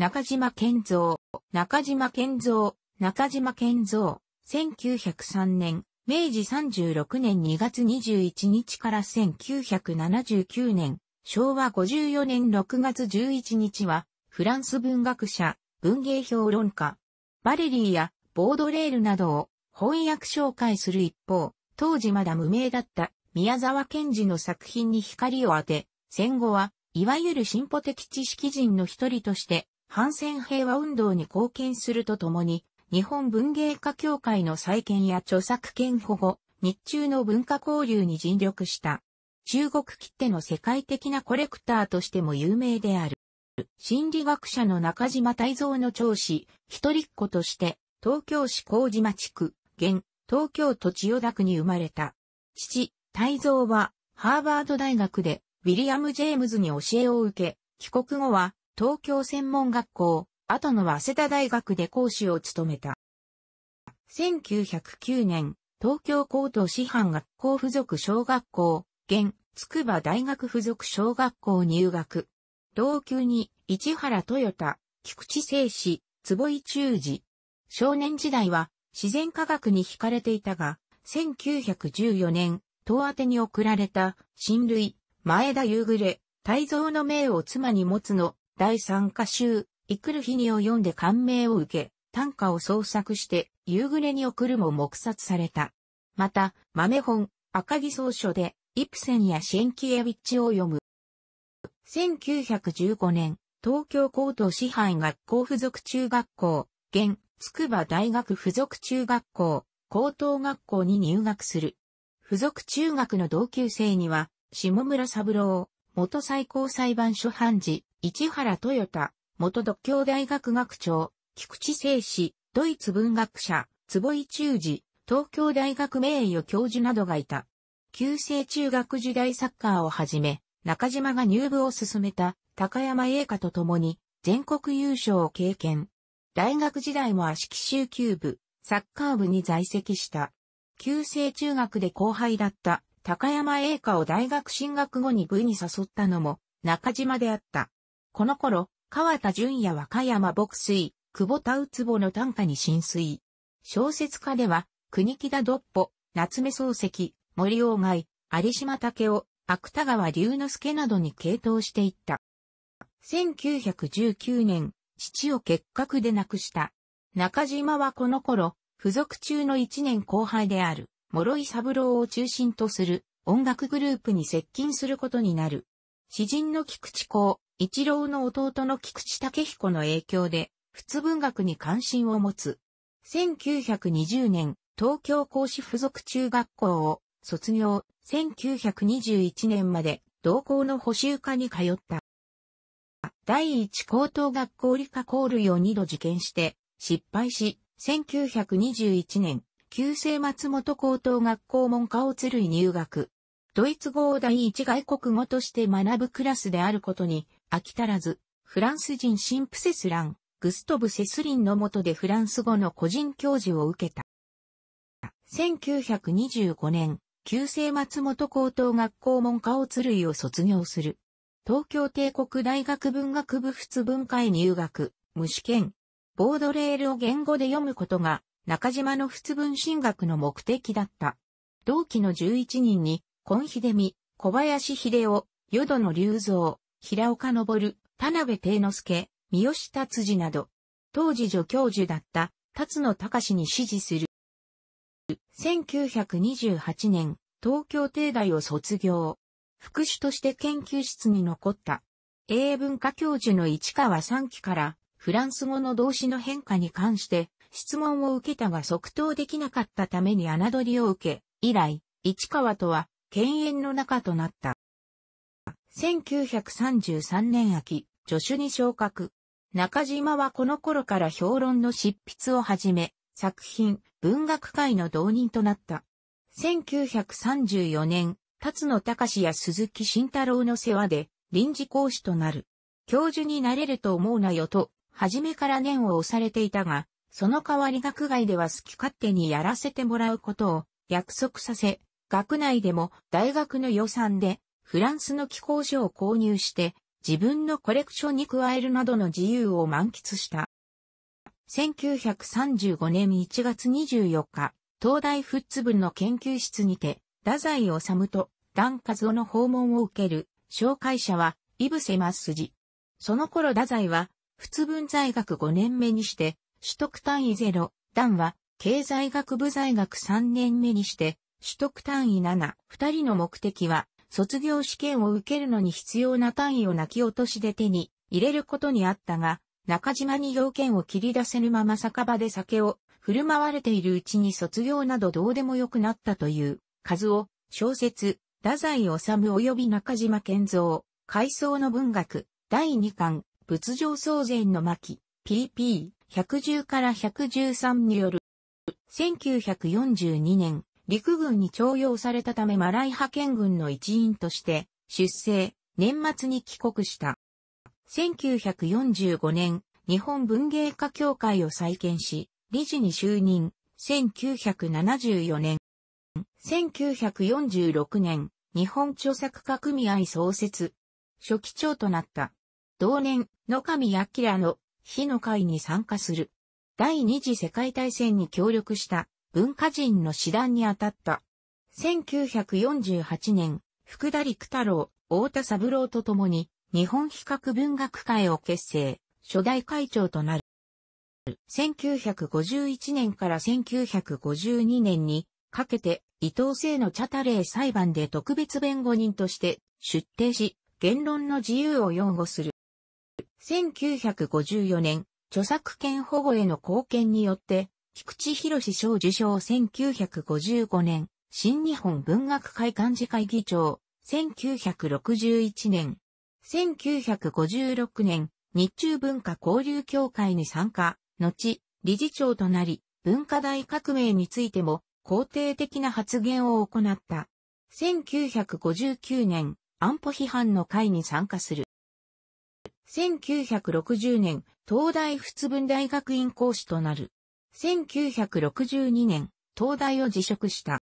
中島健三、中島健三、中島健三、1903年、明治36年2月21日から1979年、昭和54年6月11日は、フランス文学者、文芸評論家、バレリーやボードレールなどを翻訳紹介する一方、当時まだ無名だった宮沢賢治の作品に光を当て、戦後は、いわゆる進歩的知識人の一人として反戦平和運動に貢献するとともに、日本文芸家協会の再建や著作権保護、日中の文化交流に尽力した。中国切手の世界的なコレクターとしても有名である。心理学者の中島泰造の長子、一人っ子として、東京市麹島地区、現、東京都千代田区に生まれた。父、泰造は、ハーバード大学で、ウィリアム・ジェームズに教えを受け、帰国後は、東京専門学校、後の早稲田大学で講師を務めた。1909年、東京高等師範学校附属小学校、現、筑波大学附属小学校入学。同級に、市原豊田、菊池聖史、坪井忠治。少年時代は、自然科学に惹かれていたが、1914年、東宛に送られた、親類、前田夕暮れ、大蔵の命を妻に持つの、第三歌集、イクルヒニを読んで感銘を受け、短歌を創作して、夕暮れに送るも黙殺された。また、豆本、赤木草書で、イプセンやシェンキエウィッチを読む。1915年、東京高等師範学校附属中学校、現、筑波大学附属中学校、高等学校に入学する。附属中学の同級生には、下村三郎、元最高裁判所判事、市原豊田、元独協大学学長、菊池聖氏、ドイツ文学者、坪井中二、東京大学名誉教授などがいた。旧制中学時代サッカーをはじめ、中島が入部を進めた高山栄華と共に全国優勝を経験。大学時代も足利州球部、サッカー部に在籍した。旧制中学で後輩だった高山栄華を大学進学後に部に誘ったのも中島であった。この頃、川田淳也和歌山牧水、久保田宇坪の短歌に浸水。小説家では、国木田独歩、夏目漱石、森鴎外、有島武雄、芥川龍之介などに傾倒していった。1919年、父を結核で亡くした。中島はこの頃、付属中の1年後輩である、諸井三郎を中心とする音楽グループに接近することになる。詩人の菊池公、一郎の弟の菊池武彦の影響で、仏文学に関心を持つ。1920年、東京講師附属中学校を卒業、1921年まで同校の補修科に通った。第一高等学校理科コールを二度受験して失敗し、1921年、旧制松本高等学校門科を鶴入学。ドイツ語を第一外国語として学ぶクラスであることに飽き足らず、フランス人シンプセスラン、グストブ・セスリンの下でフランス語の個人教授を受けた。1925年、旧制松本高等学校門科を鶴井を卒業する。東京帝国大学文学部仏文化へ入学、無試験。ボードレールを言語で読むことが、中島の仏文進学の目的だった。同期の11人に、コンヒデミ、小林秀夫、淀野隆三、平岡昇、田辺定之助、三好達治など、当時助教授だった辰野隆に指示する。1928年、東京帝大を卒業。副手として研究室に残った。英文科教授の市川三期から、フランス語の動詞の変化に関して、質問を受けたが即答できなかったために侮りを受け、以来、市川とは、犬猿の仲となった。1933年秋、助手に昇格。中島はこの頃から評論の執筆をはじめ、作品、文学界の導人となった。1934年、辰野隆や鈴木慎太郎の世話で、臨時講師となる。教授になれると思うなよと、初めから念を押されていたが、その代わり学外では好き勝手にやらせてもらうことを約束させ、学内でも大学の予算でフランスの気候書を購入して、自分のコレクションに加えるなどの自由を満喫した。1935年1月24日、東大富津部の研究室にて、太宰治と段和夫の訪問を受ける、紹介者は、イブセマスジ。その頃太宰は、仏文在学5年目にして、取得単位0、段は、経済学部在学3年目にして、取得単位7、二人の目的は、卒業試験を受けるのに必要な単位を泣き落としで手に入れることにあったが、中島に要件を切り出せぬまま酒場で酒を振る舞われているうちに卒業などどうでもよくなったという、数を小説、太宰治及び中島健造、回想の文学、第2巻、仏上創善の巻、PP110 から113による、1942年、陸軍に徴用されたためマライ派遣軍の一員として出生、年末に帰国した。1945年、日本文芸家協会を再建し、理事に就任、1974年。1946年、日本著作家組合創設、初期長となった。同年、野上明の、火の会に参加する。第二次世界大戦に協力した文化人の師団に当たった。1948年、福田陸太郎、太田三郎と共に、日本比較文学会を結成、初代会長となる。1951年から1952年にかけて伊藤聖の茶レイ裁判で特別弁護人として出廷し、言論の自由を擁護する。1954年、著作権保護への貢献によって菊池博士賞受賞1955年、新日本文学会幹事会議長、1961年、1956年、日中文化交流協会に参加、後、理事長となり、文化大革命についても肯定的な発言を行った。1959年、安保批判の会に参加する。1960年、東大仏文大学院講師となる。1962年、東大を辞職した。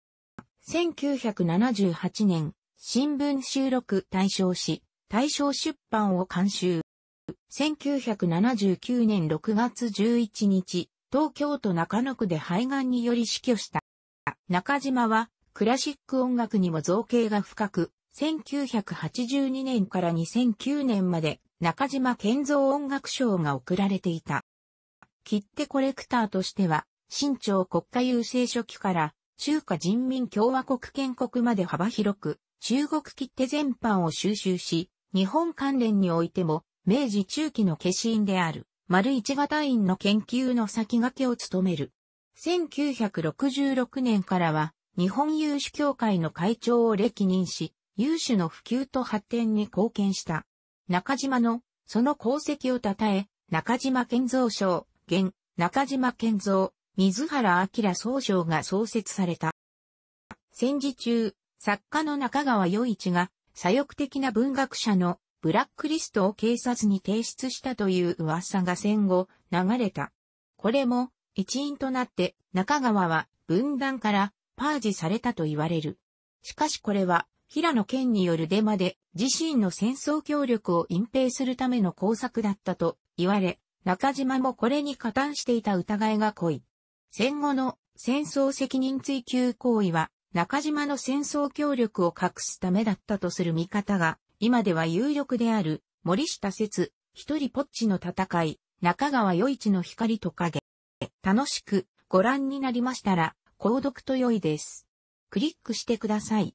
1978年、新聞収録大賞し、大賞出版を監修。1979年6月11日、東京都中野区で肺がんにより死去した。中島は、クラシック音楽にも造形が深く、1982年から2009年まで中島健造音楽賞が贈られていた。切手コレクターとしては、新朝国家郵政初期から中華人民共和国建国まで幅広く、中国切手全般を収集し、日本関連においても、明治中期の化身である、丸一型院の研究の先駆けを務める。1966年からは、日本有志協会の会長を歴任し、有志の普及と発展に貢献した。中島の、その功績を称え、中島建造賞、現、中島健三、水原明総省が創設された。戦時中、作家の中川与一が、左翼的な文学者のブラックリストを警察に提出したという噂が戦後流れた。これも一因となって中川は分断からパージされたと言われる。しかしこれは平野県によるデマで自身の戦争協力を隠蔽するための工作だったと言われ、中島もこれに加担していた疑いが濃い。戦後の戦争責任追及行為は中島の戦争協力を隠すためだったとする見方が、今では有力である森下説一人ぽっちの戦い、中川余一の光と影。楽しくご覧になりましたら、購読と良いです。クリックしてください。